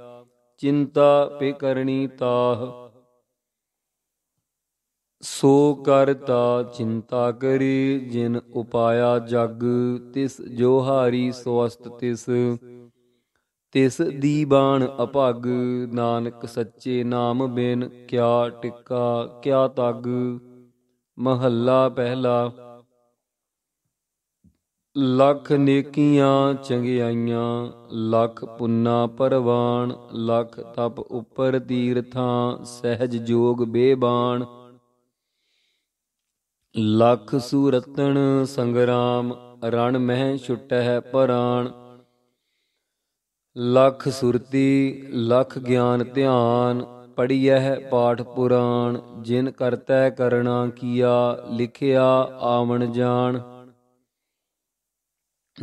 ਚਿੰਤਾ ਪੇ ਕਰਣੀ ਤਾਹ ਸੋ ਕਰਤਾ ਚਿੰਤਾ ਕਰੀ ਜਿਨ ਉਪਾਇਆ ਜਗ ਤਿਸ ਜੋ ਹਾਰੀ ਸਵਸਤ ਤਿਸ ਤਿਸ ਦੀ ਬਾਣ ਅਭਗ ਨਾਨਕ ਸੱਚੇ ਨਾਮ ਬਿਨ ਕਿਆ ਟਿੱਕਾ ਕਿਆ ਤਗ ਮਹੱਲਾ ਪਹਿਲਾ ਲੱਖ ਨੇਕੀਆਂ ਚੰਗਿਆਈਆਂ ਲੱਖ ਪੁੰਨਾ ਪਰਵਾਨ ਲੱਖ ਤਪ ਉੱਪਰ ਤੀਰਥਾਂ ਸਹਿਜ ਜੋਗ ਬੇਬਾਨ ਲੱਖ ਸੂਰਤਨ ਸੰਗਰਾਮ ਰਣ ਮਹਿ ਛੁਟਹਿ ਪਰਾਣ ਲੱਖ ਸੁਰਤੀ ਲੱਖ ਗਿਆਨ ਧਿਆਨ ਪੜੀਐ ਪਾਠ ਪੁਰਾਣ ਜਿਨ ਕਰਤੈ ਕਰਣਾ ਕੀਆ ਲਿਖਿਆ ਆਵਣ ਜਾਣ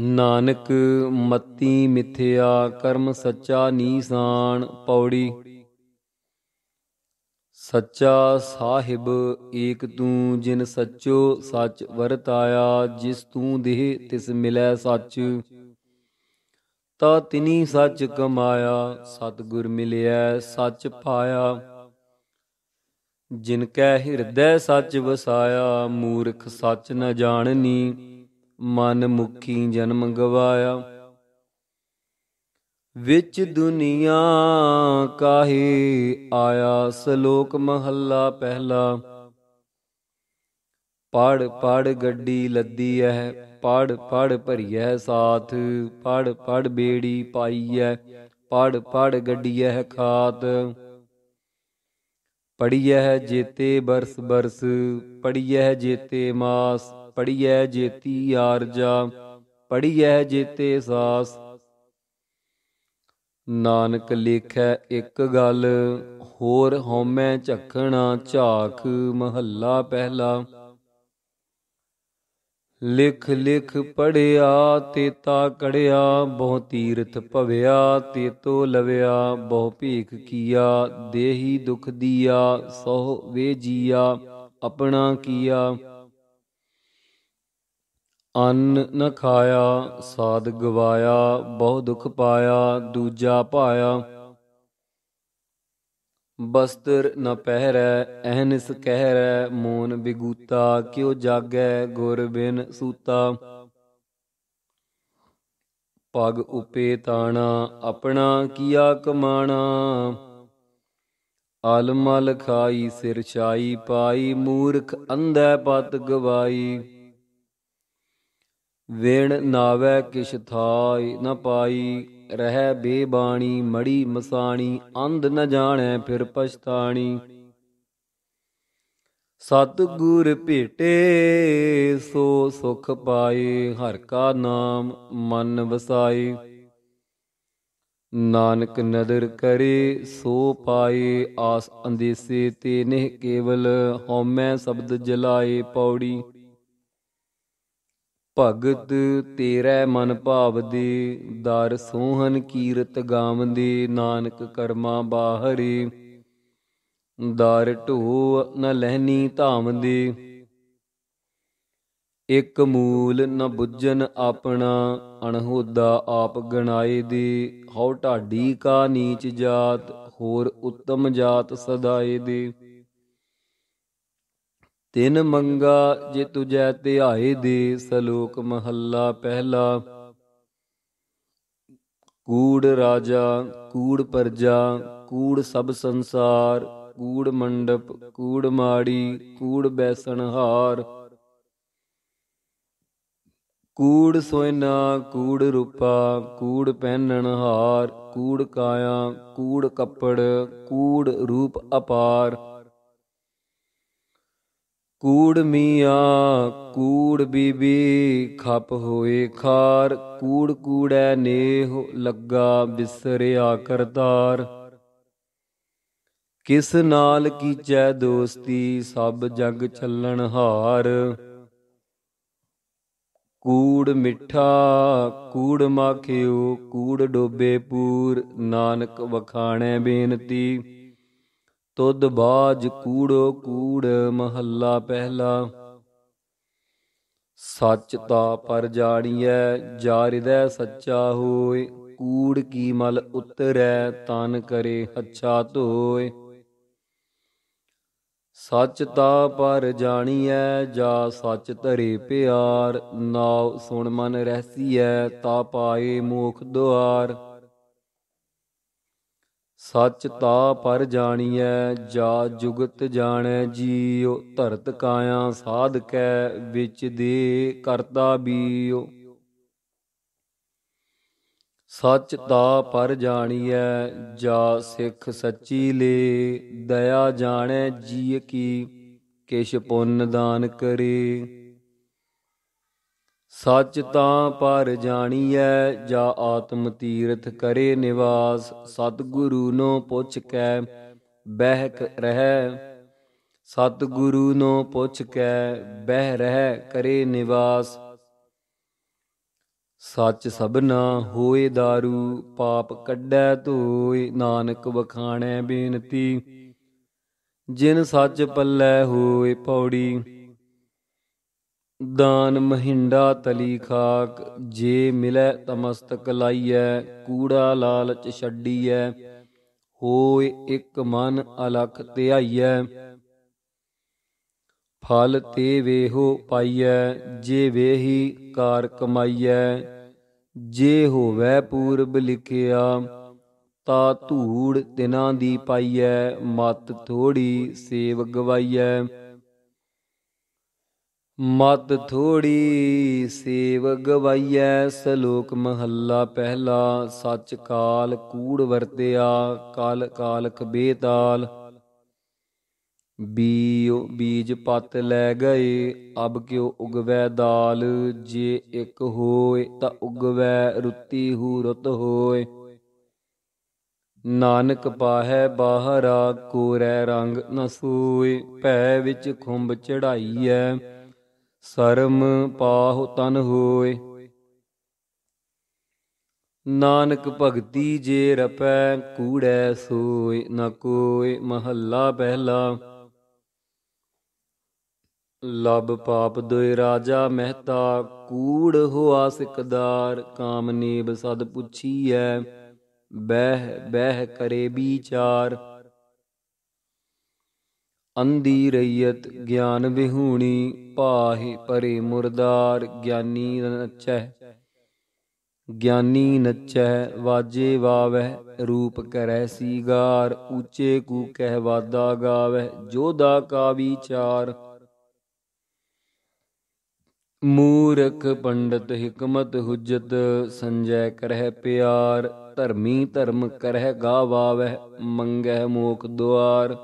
ਨਾਨਕ ਮਤੀ ਮਿਥਿਆ ਕਰਮ ਸੱਚਾ ਨੀਸਾਨ ਪੌੜੀ ਸੱਚਾ ਸਾਹਿਬ ਏਕ ਤੂੰ ਜਿਨ ਸੱਚੋ ਸੱਚ ਵਰਤਾਇਆ ਜਿਸ ਤੂੰ ਦੇਹ ਤਿਸ ਮਿਲੈ ਸੱਚ ਤਾ ਤਿਨੀ ਸੱਚ ਕਮਾਇਆ ਸਤਗੁਰ ਮਿਲਿਆ ਸੱਚ ਪਾਇਆ ਜਿਨ ਕੈ ਹਿਰਦੈ ਸੱਚ ਵਸਾਇਆ ਮੂਰਖ ਸੱਚ ਨ ਜਾਣਨੀ ਮਨ ਮੁਖੀ ਜਨਮ ਗਵਾਇਆ ਵਿੱਚ ਦੁਨੀਆ ਕਾਹੇ ਆਇਆ ਸਲੋਕ ਮਹੱਲਾ ਪਹਿਲਾ ਪੜ ਪੜ ਗੱਡੀ ਲੱਦੀ ਐ ਪੜ ਪੜ ਭਰੀਐ ਸਾਥ ਪੜ ਪੜ ਬੇੜੀ ਪਾਈਐ ਪੜ ਪੜ ਗੱਡੀਐ ਖਾਤ ਪੜੀਐ ਜੇਤੇ ਬਰਸ ਬਰਸ ਪੜੀਐ ਜੇਤੇ ਮਾਸ ਪੜੀਐ ਜੇਤੀ ਆਰਜਾ ਪੜੀਐ ਜੇਤੇ ਸਾਸ ਨਾਨਕ ਲੇਖੈ ਇੱਕ ਗੱਲ ਹੋਰ ਹਉਮੈ ਝਖਣਾ ਝਾਕ ਮਹੱਲਾ ਪਹਿਲਾ ਲਿਖ ਲਿਖ ਪੜਿਆ ਤੇਤਾ ਕੜਿਆ ਬਹੁ ਤੀਰਥ ਭਵਿਆ ਤੇਤੋ ਲਵਿਆ ਬਹੁ ਭੀਖ ਕੀਆ ਦੇਹੀ ਦੁਖ ਦੀਆ ਸੋ ਜੀਆ ਆਪਣਾ ਕੀਆ ਅੰਨ ਨ ਖਾਇਆ ਸਾਧ ਗਵਾਇਆ ਬਹੁ ਦੁਖ ਪਾਇਆ ਦੂਜਾ ਪਾਇਆ ਬਸਤਰ ਨ ਪਹਿਰੈ ਅਹਨਿਸ ਕਹਿਰੈ ਮੋਨ ਬਿਗੂਤਾ ਕਿਉ ਜਾਗੈ ਗੁਰ ਬਿਨ ਸੂਤਾ ਪਗ ਉਪੇ ਤਾਣਾ ਆਪਣਾ ਕੀਆ ਕਮਾਣਾ ਆਲਮਲ ਖਾਈ ਸਿਰ ਛਾਈ ਪਾਈ ਮੂਰਖ ਅੰਧੈ ਪਤ ਗਵਾਈ ਵੇਣ ਨਾਵੇ ਕਿਛ ਥਾਈ ਨ ਪਾਈ ਰਹਿ ਬੇਬਾਣੀ ਮੜੀ ਮਸਾਣੀ ਅੰਧ ਨ ਜਾਣੈ ਫਿਰ ਪਛਤਾਣੀ ਸਤ ਗੁਰ ਭੇਟੇ ਸੋ ਸੁਖ ਪਾਏ ਹਰ ਕਾ ਨਾਮ ਮਨ ਵਸਾਏ ਨਾਨਕ ਨਦਰ ਕਰੇ ਸੋ ਪਾਏ ਆਸ ਅੰਦੇਸੇ ਤੇ ਨਹਿ ਕੇਵਲ ਹਉਮੈ ਸ਼ਬਦ ਜਲਾਏ ਪੌੜੀ ਭਗਤ ਤੇਰੇ ਮਨ ਭਾਵ ਦੇ ਦਰ ਸੋਹਣ ਕੀਰਤ ਗਾਵੰਦੇ ਨਾਨਕ ਕਰਮਾ ਬਾਹਰੇ ਦਰ ਢੋ ਨ ਲਹਿਨੀ ਧਾਮਦੇ ਇਕ ਮੂਲ ਨ ਬੁੱਝਨ ਆਪਣਾ ਅਣਹੋਦਾ ਆਪ ਗਣਾਏ ਦੇ ਹਉ ਢਾਡੀ ਕਾ ਨੀਚ ਜਾਤ ਹੋਰ ਉੱਤਮ ਜਾਤ ਸਦਾਏ ਦੇ ਤਿਨ ਮੰਗਾ ਜੇ ਤੁਜੈ ਧਿਆਏ ਦੇ ਸਲੋਕ ਮਹੱਲਾ ਪਹਿਲਾ ਕੂੜ ਰਾਜਾ ਕੂੜ ਪਰਜਾ ਕੂੜ ਸਭ ਸੰਸਾਰ ਕੂੜ ਮੰਡਪ ਕੂੜ ਮਾੜੀ ਕੂੜ ਬੈਸਣਹਾਰ ਕੂੜ ਸੋਇਨਾ ਕੂੜ ਰੂਪਾ ਕੂੜ ਪਹਿਨਣਹਾਰ ਕੂੜ ਕਾਇਆ ਕੂੜ ਕੱਪੜ ਕੂੜ ਰੂਪ ਅਪਾਰ ਕੂੜ ਮੀਆਂ ਕੂੜ ਬੀਬੀ ਖਪ ਹੋਏ ਖਾਰ ਕੂੜ ਕੂੜੈ ਨੇਹ ਲੱਗਾ ਬਿਸਰਿਆ ਕਰਤਾਰ ਕਿਸ ਨਾਲ ਕੀਚੈ ਦੋਸਤੀ ਸਭ ਜਗ ਚੱਲਣ ਹਾਰ ਕੂੜ ਮਿੱਠਾ ਕੂੜ ਮਾਖਿਓ ਕੂੜ ਡੋਬੇ ਪੂਰ ਨਾਨਕ ਵਖਾਣੇ ਬੇਨਤੀ ਤੁਦ ਬਾਜ ਕੂੜੋ ਕੂੜ ਮਹੱਲਾ ਪਹਿਲਾ ਸੱਚ ਤਾ ਪਰ ਜਾਣੀਐ ਜਾ ਸੱਚਾ ਹੋਏ ਕੂੜ ਕੀ ਮਲ ਉਤਰੈ ਤਨ ਕਰੇ ਅੱਛਾ ਧੋਏ ਸੱਚ ਤਾ ਪਰ ਜਾਣੀਐ ਜਾ ਸੱਚ ਧਰੇ ਪਿਆਰ ਨਾਉ ਸੁਣ ਮਨ ਰਹਿਸੀਐ ਤਾ ਪਾਏ ਮੋਖ ਦੁਆਰ ਸਚ ਤਾ ਪਰ ਜਾਣੀਐ ਜਾ ਜੁਗਤ ਜਾਣੈ ਜੀਉ ਧਰਤ ਕਾਇਆ ਸਾਧਕੈ ਵਿੱਚ ਦੇ ਕਰਤਾ ਬੀਉ ਸਚ ਤਾ ਪਰ ਜਾਣੀਐ ਜਾ ਸਿੱਖ ਸੱਚੀ ਲੇ ਦਇਆ ਜਾਣੈ ਜੀ ਕੀ ਕਿਛ ਪੁੰਨ ਦਾਨ ਕਰੇ ਸੱਚ ਤਾਂ ਪਰ ਜਾਣੀਐ ਜਾ ਆਤਮ ਤੀਰਥ ਕਰੇ ਨਿਵਾਸ ਸਤਿਗੁਰੂ ਨੋ ਪੁੱਛ ਕੈ ਬਹਿਕ ਰਹਿ ਸਤਿਗੁਰੂ ਨੋ ਪੁੱਛ ਕੈ ਬਹਿ ਰਹਿ ਕਰੇ ਨਿਵਾਸ ਸੱਚ ਸਭਨਾ ਹੋਏ दारू ਪਾਪ ਕੱਢੈ ਧੋਏ ਨਾਨਕ ਵਖਾਣੈ ਬੇਨਤੀ ਜਿਨ ਸੱਚ ਪੱਲੇ ਹੋਏ ਪੌੜੀ ਦਾਨ ਮਹਿੰਡਾ ਤਲੀ ਖਾਕ ਜੇ ਮਿਲੈ ਤਮਸਤਕ ਲਾਈਐ ਕੂੜਾ ਲਾਲਚ ਛੱਡੀਐ ਹੋਏ ਇੱਕ ਮਨ ਅਲਖ ਧਿਆਈਐ ਫਲ ਤੇ ਵੇਹੋ ਪਾਈਐ ਜੇ ਵੇਹੀ ਕਾਰ ਕਮਾਈਐ ਜੇ ਹੋਵੇ ਪੂਰਬ ਲਿਖਿਆ ਤਾ ਧੂੜ ਦਿਨਾਂ ਦੀ ਪਾਈਐ ਮਤ ਥੋੜੀ ਸੇਵ ਗਵਾਈਐ ਮਤ ਥੋੜੀ ਸੇਵ ਗਵਾਈਐ ਸਲੋਕ ਮਹੱਲਾ ਪਹਿਲਾ ਸੱਚ ਕਾਲ ਕੂੜ ਵਰਤਿਆ ਕਾਲ ਕਾਲਖ ਬੇਤਾਲ ਬੀਓ ਬੀਜ ਪਤ ਲੈ ਗਏ ਅਬ ਕਿਉ ਉਗਵੈ ਦਾਲ ਜੇ ਇਕ ਹੋਏ ਤਾਂ ਉਗਵੈ ਰੁੱਤੀ ਹੂ ਰਤ ਹੋਏ ਨਾਨਕ ਪਾਹੈ ਬਾਹਰਾ ਕੋਰੈ ਰੰਗ ਨਸੂਏ ਪੈ ਭੈ ਵਿੱਚ ਖੁੰਬ ਚੜਾਈਐ ਸਰਮ ਪਾਹੁ ਤਨ ਹੋਏ ਨਾਨਕ ਭਗਤੀ ਜੇ ਰਪੈ ਕੂੜੈ ਸੋਏ ਨ ਕੋਈ ਮਹੱਲਾ ਪਹਿਲਾ ਲਬ ਪਾਪ ਦੁਇ ਰਾਜਾ ਮਹਿਤਾ ਕੂੜ ਹੋਆ ਸਿਕਦਾਰ ਕਾਮਨੀਬ ਸਦ ਪੁੱਛੀਐ ਬਹਿ ਬਹਿ ਕਰੇ ਵਿਚਾਰ ਅੰਦੀ ਰਈਤ ਗਿਆਨ ਵਿਹੂਣੀ ਪਾਹੀ ਪਰੇ ਮੁਰਦਾਰ ਗਿਆਨੀ ਨੱਚੈ ਗਿਆਨੀ ਨੱਚੈ ਵਾਜੇ ਵਾਵਹਿ ਰੂਪ ਕਰੈ ਸੀਗਾਰ ਉੱਚੇ ਕਹਿ ਵਾਦਾ ਗਾਵੇ ਜੋਦਾ ਕਾ ਵਿਚਾਰ ਮੂਰਖ ਪੰਡਤ ਹਕਮਤ ਹੁਜਤ ਸੰਜੈ ਕਰਹਿ ਪਿਆਰ ਧਰਮੀ ਧਰਮ ਕਰਹਿ ਗਾਵਾਵਹਿ ਮੰਗਹਿ ਮੋਖ ਦੁਆਰ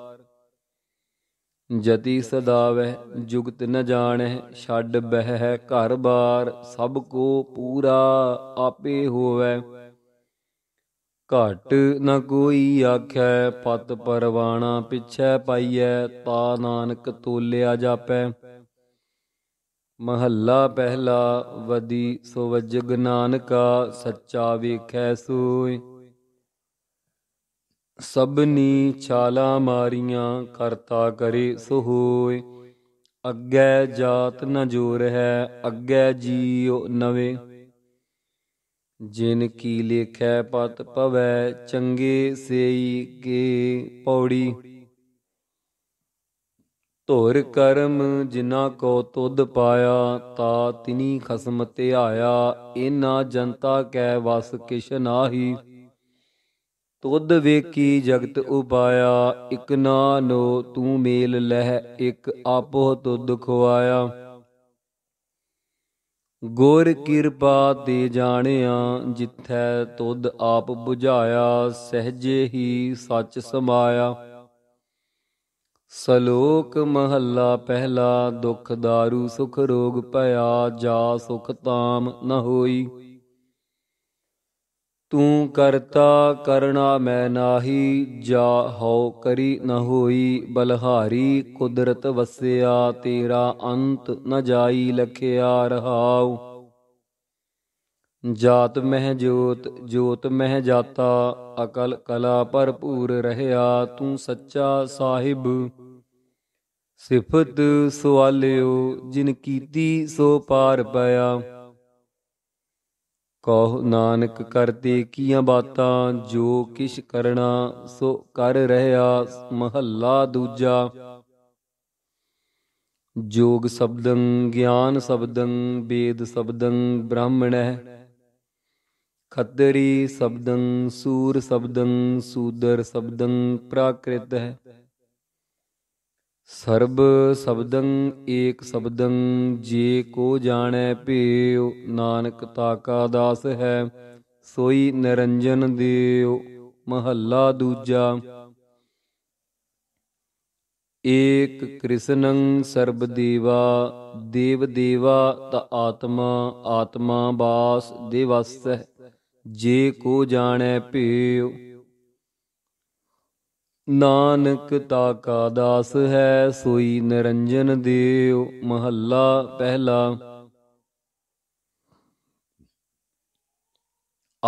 ਜਤੀ ਸਦਾਵਹਿ ਜੁਗਤ ਨ ਜਾਣੈ ਛੱਡ ਬਹਿ ਘਰ ਬਾਰ ਸਭ ਕੋ ਪੂਰਾ ਆਪੇ ਹੋਵੈ ਘਟ ਨ ਕੋਈ ਆਖੈ ਪਤ ਪਰਵਾਣਾ ਪਿਛੈ ਪਾਈਐ ਤਾ ਨਾਨਕ ਤੋਲਿਆ ਜਾਪੈ ਮਹੱਲਾ ਪਹਿਲਾ ਵਦੀ ਸੋ ਵਜਗ ਨਾਨਕਾ ਸੱਚਾ ਵੇਖੈ ਸੋਈ ਸਬਨੀ ਛਾਲਾ ਮਾਰੀਆਂ ਕਰਤਾ ਕਰੇ ਸੋ ਹੋਏ ਅੱਗੇ ਜਾਤ ਨ ਜੋਰ ਹੈ ਅੱਗੇ ਜੀਉ ਨਵੇਂ ਜਿਨ ਕੀ ਲੇਖੈ ਪਤ ਪਵੈ ਚੰਗੇ ਸੇਈ ਕੇ ਪੌੜੀ ਧੁਰ ਕਰਮ ਜਿਨਾ ਕੋ ਤੁਧ ਪਾਇਆ ਤਾ ਤਿਨੀ ਖਸਮ ਧਿਆਇਆ ਇਨਾ ਜਨਤਾ ਕੈ ਵਸ ਕਿਛ ਨਾਹੀ ਤੁਧ ਵੇਖੀ ਜਗਤ ਉਪਾਇਆ ਇਕ ਨਾਨੋ ਤੂੰ ਮੇਲ ਲਹਿ ਇਕ ਆਪੋ ਤੁਧ ਖਵਾਇਆ ਗੁਰ ਕਿਰਪਾ ਤੇ ਜਾਣਿਆ ਜਿਥੈ ਤੁਧ ਆਪ 부ਝਾਇਆ ਸਹਜੇ ਹੀ ਸੱਚ ਸਮਾਇਆ ਸਲੋਕ ਮਹੱਲਾ ਪਹਿਲਾ ਦੁਖ ਦਾਰੂ ਸੁਖ ਰੋਗ ਭਇਆ ਜਾ ਸੁਖ ਤਾਮ ਨ ਹੋਈ ਤੂੰ ਕਰਤਾ ਕਰਣਾ ਮੈਂ ਨਾਹੀ ਜਾ ਹਉ ਕਰੀ ਨ ਹੋਈ ਬਲਹਾਰੀ ਕੁਦਰਤ ਵਸਿਆ ਤੇਰਾ ਅੰਤ ਨ ਜਾਈ ਲਖਿਆ ਰਹਾਉ ਜਾਤ ਮਹਿ ਜੋਤ ਜੋਤ ਮਹਿ ਜਾਤਾ ਅਕਲ ਕਲਾ ਭਰਪੂਰ ਰਹਿਆ ਤੂੰ ਸੱਚਾ ਸਾਹਿਬ ਸਿਫਤ ਸੁਆਲਿਓ ਜਿਨ ਕੀਤੀ ਸੋ ਪਾਰ ਪਿਆ ਕਹੋ ਨਾਨਕ ਕਰਤੇ ਕੀਆਂ ਬਾਤਾਂ ਜੋ ਕਿਛ ਕਰਣਾ ਸੋ ਕਰ ਰਹਾ ਮਹੱਲਾ ਦੂਜਾ ਜੋਗ ਸ਼ਬਦੰ ਗਿਆਨ ਸ਼ਬਦੰ ਵੇਦ ਸ਼ਬਦੰ ਬ੍ਰਾਹਮਣੈ ਖੱਤਰੀ ਸ਼ਬਦੰ ਸੂਰ ਸ਼ਬਦੰ ਸੂਦਰ ਸ਼ਬਦੰ ਪ੍ਰਾਕ੍ਰਿਤ ਹੈ ਸਰਬ ਸ਼ਬਦੰ ਏਕ ਸ਼ਬਦੰ ਜੇ ਕੋ ਜਾਣੈ ਭੇਉ ਨਾਨਕ ਤਾਕਾ ਦਾਸ ਹੈ ਸੋਈ ਨਿਰੰਜਨ ਦੇਉ ਮਹੱਲਾ ਦੂਜਾ ਏਕ ਕ੍ਰਿਸ਼ਨੰ ਸਰਬ ਦੇਵਾ ਦੇਵ ਦੇਵਾ ਤ ਆਤਮਾ ਆਤਮਾ ਬਾਸ ਦੇਵਸ ਜੇ ਕੋ ਜਾਣੈ ਭੇਉ ਨਾਨਕ ਤਾ ਕਾ ਦਾਸ ਹੈ ਸੋਈ ਨਿਰੰਜਨ ਦੇਵ ਮਹੱਲਾ ਪਹਿਲਾ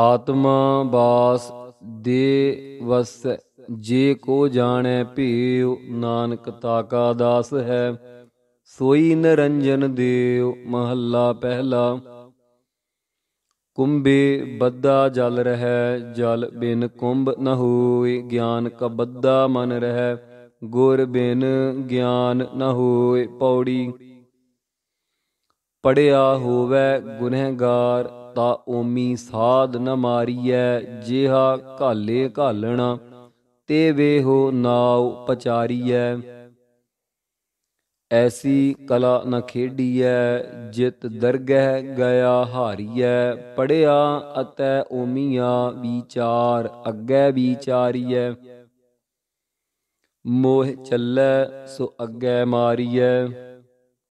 ਆਤਮਾ ਬਾਸ ਦੇ ਵਸ ਜੇ ਕੋ ਜਾਣੈ ਭੀਉ ਨਾਨਕ ਤਾ ਕਾ ਦਾਸ ਹੈ ਸੋਈ ਨਿਰੰਜਨ ਦੇਵ ਮਹੱਲਾ ਪਹਿਲਾ ਕੁੰਭੇ ਬੱਦਾ ਜਲ ਰਹਿ ਜਲ ਬਿਨ ਕੁੰਭ ਨ ਹੋਏ ਗਿਆਨ ਕਾ ਬੱਦਾ ਮਨ ਰਹਿ ਗੁਰ ਬਿਨ ਗਿਆਨ ਨ ਹੋਏ ਪੌੜੀ ਪੜਿਆ ਹੋਵੇ ਗੁਨਹਗਾਰ ਤਾ ਓਮੀ ਸਾਧ ਨ ਮਾਰੀਐ ਜਿਹਾ ਘਾਲੇ ਘਾਲਣਾ ਤੇ ਵੇਹੋ ਨਾਉ ਪਚਾਰੀਐ ਐਸੀ ਕਲਾ ਨ ਖੇਡੀਐ ਜਿਤ ਦਰਗਹਿ ਗਿਆ ਹਾਰੀਐ ਪੜਿਆ ਅਤੈ ਓਮੀਆਂ ਵਿਚਾਰ ਅੱਗੇ ਵਿਚਾਰੀਐ ਮੋਹ ਚੱਲੈ ਸੋ ਅੱਗੇ ਮਾਰੀਐ